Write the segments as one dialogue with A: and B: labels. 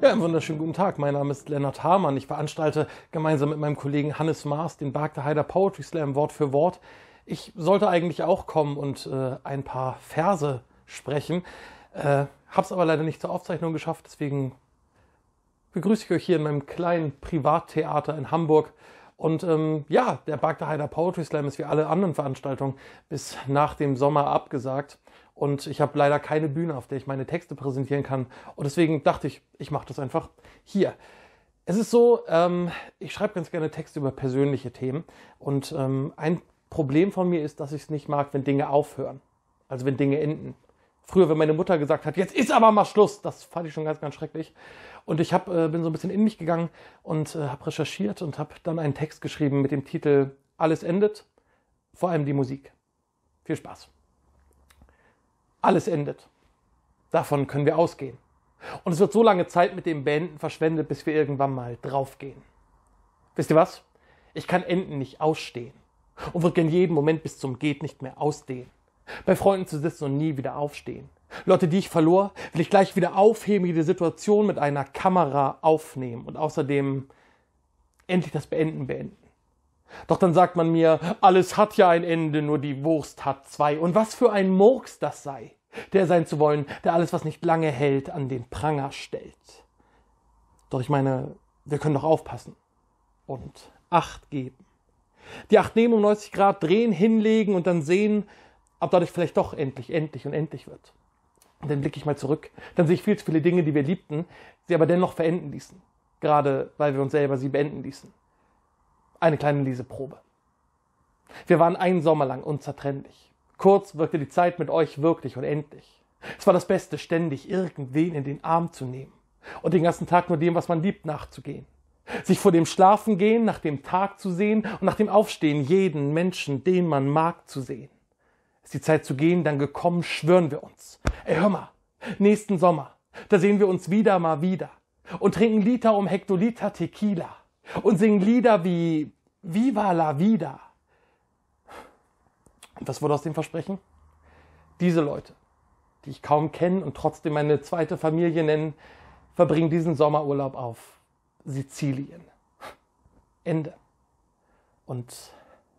A: Ja, einen wunderschönen guten Tag. Mein Name ist Lennart Hamann. Ich veranstalte gemeinsam mit meinem Kollegen Hannes Maas den Berg der Heider Poetry Slam Wort für Wort. Ich sollte eigentlich auch kommen und äh, ein paar Verse sprechen, äh, hab's aber leider nicht zur Aufzeichnung geschafft. Deswegen begrüße ich euch hier in meinem kleinen Privattheater in Hamburg. Und ähm, ja, der Bagdad Poetry Slam ist wie alle anderen Veranstaltungen bis nach dem Sommer abgesagt. Und ich habe leider keine Bühne, auf der ich meine Texte präsentieren kann. Und deswegen dachte ich, ich mache das einfach hier. Es ist so, ähm, ich schreibe ganz gerne Texte über persönliche Themen. Und ähm, ein Problem von mir ist, dass ich es nicht mag, wenn Dinge aufhören. Also wenn Dinge enden. Früher, wenn meine Mutter gesagt hat, jetzt ist aber mal Schluss, das fand ich schon ganz, ganz schrecklich. Und ich hab, äh, bin so ein bisschen in mich gegangen und äh, habe recherchiert und habe dann einen Text geschrieben mit dem Titel Alles endet, vor allem die Musik. Viel Spaß. Alles endet. Davon können wir ausgehen. Und es wird so lange Zeit mit dem Beenden verschwendet, bis wir irgendwann mal draufgehen. Wisst ihr was? Ich kann Enden nicht ausstehen und wird in jedem Moment bis zum Geht nicht mehr ausdehnen. Bei Freunden zu sitzen und nie wieder aufstehen. Leute, die ich verlor, will ich gleich wieder aufheben, jede Situation mit einer Kamera aufnehmen und außerdem endlich das Beenden beenden. Doch dann sagt man mir, alles hat ja ein Ende, nur die Wurst hat zwei. Und was für ein Murks das sei, der sein zu wollen, der alles, was nicht lange hält, an den Pranger stellt. Doch ich meine, wir können doch aufpassen und Acht geben. Die Acht nehmen um 90 Grad drehen, hinlegen und dann sehen, aber dadurch vielleicht doch endlich, endlich und endlich wird. Und dann blicke ich mal zurück, dann sehe ich viel zu viele Dinge, die wir liebten, sie aber dennoch verenden ließen. Gerade weil wir uns selber sie beenden ließen. Eine kleine Leseprobe. Wir waren einen Sommer lang unzertrennlich. Kurz wirkte die Zeit mit euch wirklich unendlich. Es war das Beste, ständig irgendwen in den Arm zu nehmen und den ganzen Tag nur dem, was man liebt, nachzugehen. Sich vor dem Schlafengehen, nach dem Tag zu sehen und nach dem Aufstehen jeden Menschen, den man mag, zu sehen ist die Zeit zu gehen, dann gekommen, schwören wir uns. Ey, hör mal, nächsten Sommer, da sehen wir uns wieder mal wieder und trinken Liter um Hektoliter Tequila und singen Lieder wie Viva la Vida. Und was wurde aus dem Versprechen? Diese Leute, die ich kaum kenne und trotzdem meine zweite Familie nennen, verbringen diesen Sommerurlaub auf Sizilien. Ende. Und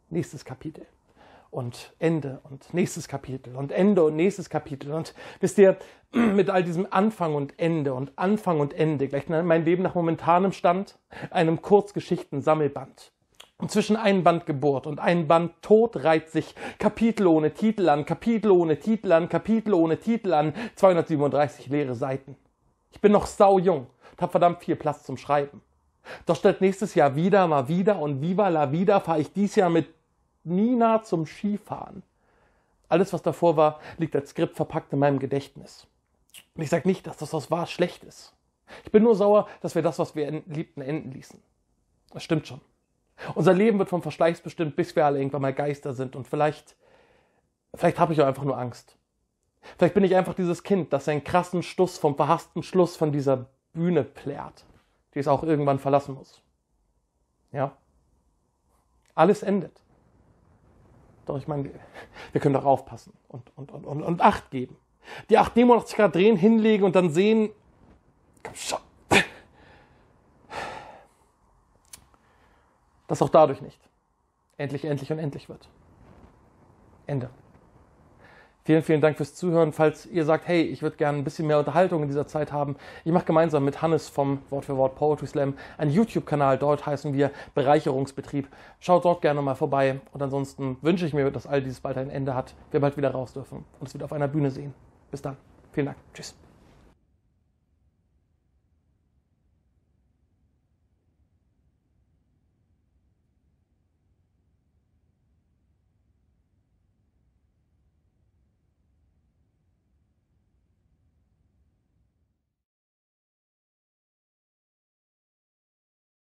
A: nächstes Kapitel und Ende und nächstes Kapitel und Ende und nächstes Kapitel. Und wisst ihr, mit all diesem Anfang und Ende und Anfang und Ende, gleich mein Leben nach momentanem Stand, einem Kurzgeschichten-Sammelband. Und zwischen einem Band Geburt und einem Band Tod reiht sich Kapitel ohne Titel an, Kapitel ohne Titel an, Kapitel ohne Titel an, 237 leere Seiten. Ich bin noch saujung und hab verdammt viel Platz zum Schreiben. Doch statt nächstes Jahr wieder, mal wieder und viva la vida fahre ich dies Jahr mit Nina zum Skifahren. Alles, was davor war, liegt als Skript verpackt in meinem Gedächtnis. Und ich sage nicht, dass das, was war, schlecht ist. Ich bin nur sauer, dass wir das, was wir liebten, enden ließen. Das stimmt schon. Unser Leben wird vom Verschleiß bestimmt, bis wir alle irgendwann mal Geister sind. Und vielleicht, vielleicht habe ich auch einfach nur Angst. Vielleicht bin ich einfach dieses Kind, das seinen krassen Stuss vom verhassten Schluss von dieser Bühne plärt, die es auch irgendwann verlassen muss. Ja? Alles endet. Doch ich meine, wir können doch aufpassen und, und, und, und, und Acht geben. Die 8 89 Grad drehen, hinlegen und dann sehen, komm schon. Dass auch dadurch nicht endlich, endlich und endlich wird. Ende. Vielen, vielen Dank fürs Zuhören. Falls ihr sagt, hey, ich würde gerne ein bisschen mehr Unterhaltung in dieser Zeit haben, ich mache gemeinsam mit Hannes vom Wort für Wort Poetry Slam einen YouTube-Kanal. Dort heißen wir Bereicherungsbetrieb. Schaut dort gerne mal vorbei. Und ansonsten wünsche ich mir, dass all dieses bald ein Ende hat, wir bald wieder raus dürfen und uns wieder auf einer Bühne sehen. Bis dann. Vielen Dank. Tschüss.